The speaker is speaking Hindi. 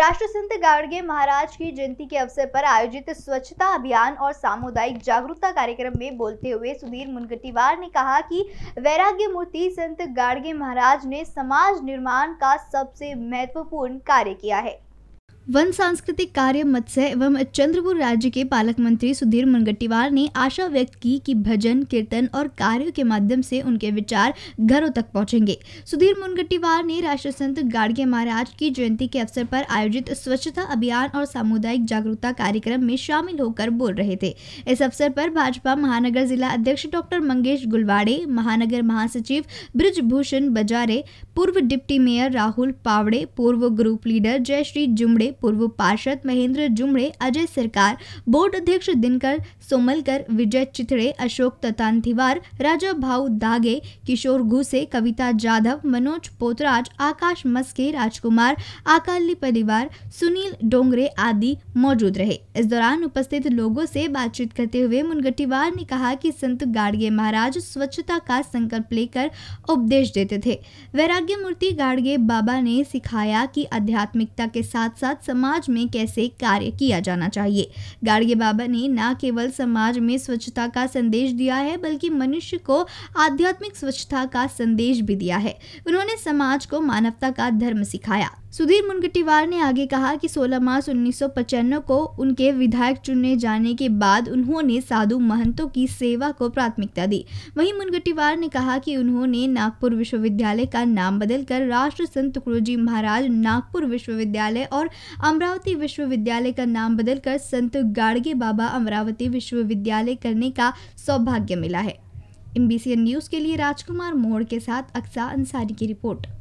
राष्ट्र संत गाड़गे महाराज की जयंती के अवसर पर आयोजित स्वच्छता अभियान और सामुदायिक जागरूकता कार्यक्रम में बोलते हुए सुधीर मुनगटीवार ने कहा कि वैराग्य मूर्ति संत गाड़गे महाराज ने समाज निर्माण का सबसे महत्वपूर्ण कार्य किया है वन सांस्कृतिक कार्य मत्स्य एवं चंद्रपुर राज्य के पालक मंत्री सुधीर मुनगट्टीवार ने आशा व्यक्त की कि भजन कीर्तन और कार्यों के माध्यम से उनके विचार घरों तक पहुंचेंगे सुधीर मुनगट्टीवार ने राष्ट्र संत गाड़गे महाराज की जयंती के अवसर पर आयोजित स्वच्छता अभियान और सामुदायिक जागरूकता कार्यक्रम में शामिल होकर बोल रहे थे इस अवसर पर भाजपा महानगर जिला अध्यक्ष डॉक्टर मंगेश गुलवाड़े महानगर महासचिव ब्रजभूषण बजारे पूर्व डिप्टी मेयर राहुल पावड़े पूर्व ग्रुप लीडर जयश्री जुमड़े पूर्व पार्षद महेंद्र जुमड़े अजय सरकार बोर्ड अध्यक्ष दिनकर सोमलकर विजय चिथड़े अशोक तिवार राजा भाऊ दागे किशोर घुसे कविता जाधव मनोज पोतराज आकाश मस्के राजकुमार अकाली परिवार सुनील डोंगरे आदि मौजूद रहे इस दौरान उपस्थित लोगों से बातचीत करते हुए मुनगटीवार ने कहा कि संत गाड़गे महाराज स्वच्छता का संकल्प लेकर उपदेश देते थे वैराग्य मूर्ति गाड़गे बाबा ने सिखाया कि आध्यात्मिकता के साथ साथ समाज में कैसे कार्य किया जाना चाहिए गाड़गे बाबा ने न केवल समाज में स्वच्छता का संदेश दिया है बल्कि मनुष्य को आध्यात्मिक स्वच्छता का संदेश भी दिया है उन्होंने समाज को मानवता का धर्म सिखाया सुधीर मुनगटीवार ने आगे कहा कि 16 मार्च उन्नीस को उनके विधायक चुने जाने के बाद उन्होंने साधु महंतों की सेवा को प्राथमिकता दी वहीं मुनगटीवार ने कहा कि उन्होंने नागपुर विश्वविद्यालय का नाम बदलकर राष्ट्र संत तुकड़ोजी महाराज नागपुर विश्वविद्यालय और अमरावती विश्वविद्यालय का नाम बदलकर संत गाड़गे बाबा अमरावती विश्वविद्यालय करने का सौभाग्य मिला है एम न्यूज़ के लिए राजकुमार मोड़ के साथ अक्सा अंसारी की रिपोर्ट